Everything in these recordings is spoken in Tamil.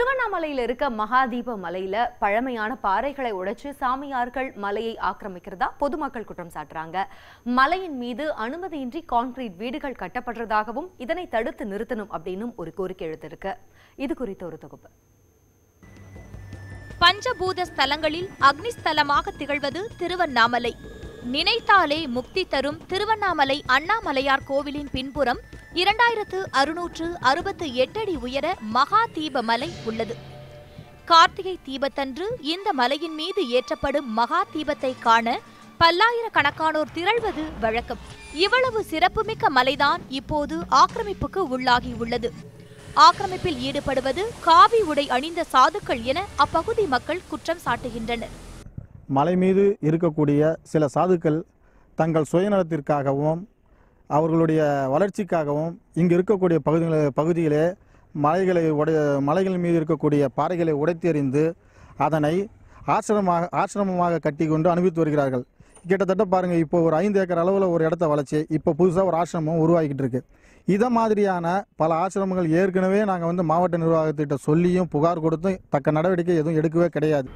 திருவண்ணாமலையில் இருக்க மகாதீப மலையில பழமையான பாறைகளை உடைச்சு சாமியார்கள் மலையை ஆக்கிரமிக்கிறதா பொதுமக்கள் குற்றம் சாட்டுறாங்க மலையின் மீது அனுமதியின்றி கான்கிரீட் வீடுகள் கட்டப்படுறதாகவும் இதனை தடுத்து நிறுத்தணும் அப்படின்னு ஒரு கோரிக்கை எழுத்திருக்கு இது குறித்த ஒரு தொகுப்பு பஞ்சபூத ஸ்தலங்களில் அக்னிஸ்தலமாக திகழ்வது திருவண்ணாமலை நினைத்தாலே முக்தி தரும் திருவண்ணாமலை அண்ணாமலையார் கோவிலின் பின்புறம் இரண்டாயிரத்து அறுநூற்று அறுபத்து எட்டு அடி உயர மகா தீப மலை உள்ளது கார்த்திகை தீபத்தன்று இந்த மலையின் மீது ஏற்றப்படும் மகா தீபத்தை காண பல்லாயிரக்கணக்கானோர் திரள்வது வழக்கம் இவ்வளவு சிறப்புமிக்க மலைதான் இப்போது ஆக்கிரமிப்புக்கு உள்ளாகி உள்ளது ஆக்கிரமிப்பில் ஈடுபடுவது காவி உடை அணிந்த சாதுக்கள் என அப்பகுதி மக்கள் குற்றம் சாட்டுகின்றனர் மலை மீது இருக்கக்கூடிய சில சாதுக்கள் தங்கள் சுயநலத்திற்காகவும் அவர்களுடைய வளர்ச்சிக்காகவும் இங்கு இருக்கக்கூடிய பகுதிகள பகுதியிலே மலைகளை உடை மலைகள் மீது இருக்கக்கூடிய பாறைகளை உடைத்தெறிந்து அதனை ஆசிரமமாக ஆசிரமமாக கட்டி கொண்டு அனுபவித்து வருகிறார்கள் கிட்டத்தட்ட பாருங்கள் இப்போ ஒரு ஐந்து ஏக்கர் அளவில் ஒரு இடத்த வளர்ச்சி இப்போ புதுசாக ஒரு ஆசிரமம் உருவாகிட்டு இருக்கு இதை மாதிரியான பல ஆசிரமங்கள் ஏற்கனவே நாங்கள் வந்து மாவட்ட நிர்வாகத்திட்ட சொல்லியும் புகார் கொடுத்தும் தக்க நடவடிக்கை எதுவும் எடுக்கவே கிடையாது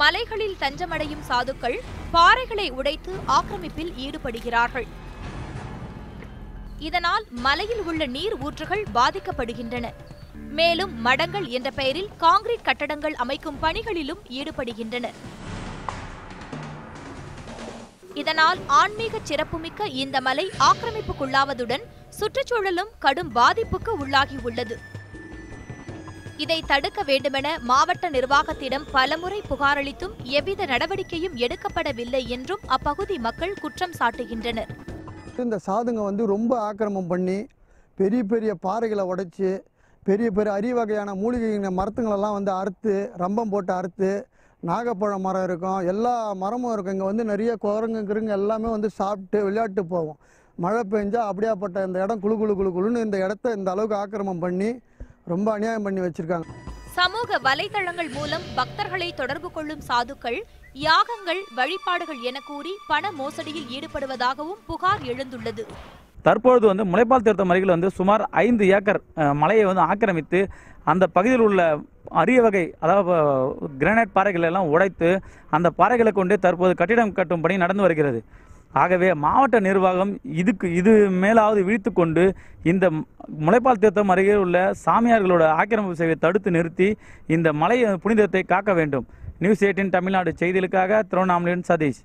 மலைகளில் தஞ்சமடையும் சாதுக்கள் பாறைகளை உடைத்து ஆக்கிரமிப்பில் ஈடுபடுகிறார்கள் இதனால் மலையில் உள்ள நீர் ஊற்றுகள் பாதிக்கப்படுகின்றன மேலும் மடங்கள் என்ற பெயரில் காங்கிரீட் கட்டடங்கள் அமைக்கும் பணிகளிலும் ஈடுபடுகின்றனர் இதனால் ஆன்மீக சிறப்புமிக்க இந்த மலை ஆக்கிரமிப்புக்குள்ளாவதுடன் சுற்றுச்சூழலும் கடும் பாதிப்புக்கு உள்ளாகியுள்ளது இதை தடுக்க வேண்டுமென மாவட்ட நிர்வாகத்திடம் பலமுறை புகாரளித்தும் எவ்வித நடவடிக்கையும் எடுக்கப்படவில்லை என்றும் அப்பகுதி மக்கள் குற்றம் சாட்டுகின்றனர் இந்த சாதுங்க வந்து ரொம்ப ஆக்கிரமம் பண்ணி பெரிய பெரிய பாறைகளை உடைச்சி பெரிய பெரிய வகையான மூலிகை மரத்துங்களெல்லாம் வந்து அறுத்து ரம்பம் போட்டு அறுத்து நாகப்பழ மரம் இருக்கும் எல்லா மரமும் இருக்கும் இங்கே வந்து நிறைய குரங்கு கிருங்கு எல்லாமே வந்து சாப்பிட்டு விளையாட்டு போவோம் மழை பெஞ்சால் அப்படியாப்பட்ட இந்த இடம் குழு குழு குழு குழுன்னு இந்த இடத்த இந்த அளவுக்கு ஆக்கிரமம் பண்ணி ரொம்ப அநியாயம் பண்ணி வச்சிருக்காங்க சமூக வலைதளங்கள் மூலம் பக்தர்களை தொடர்பு கொள்ளும் சாதுக்கள் யாகங்கள் வழிபாடுகள் என கூறி பண மோசடியில் ஈடுபடுவதாகவும் புகார் எழுந்துள்ளது தற்பொழுது வந்து முளைப்பால் தீர்த்தம் அருகில் வந்து சுமார் ஐந்து ஏக்கர் மலையை வந்து ஆக்கிரமித்து அந்த பகுதியில் உள்ள அரிய வகை அதாவது கிரானைட் பாறைகள் எல்லாம் உடைத்து அந்த பாறைகளை கொண்டு தற்போது கட்டிடம் கட்டும்படி நடந்து வருகிறது ஆகவே மாவட்ட நிர்வாகம் இதுக்கு இது மேலாவது விழித்து கொண்டு இந்த முளைப்பால் தீர்த்தம் அருகே உள்ள சாமியார்களோட ஆக்கிரமிப்பு சேவை தடுத்து நிறுத்தி இந்த மலை புனிதத்தை காக்க வேண்டும் நியூஸ் எயிட்டின் தமிழ்நாடு செய்திகளுக்காக திருவண்ணாமலையின் சதீஷ்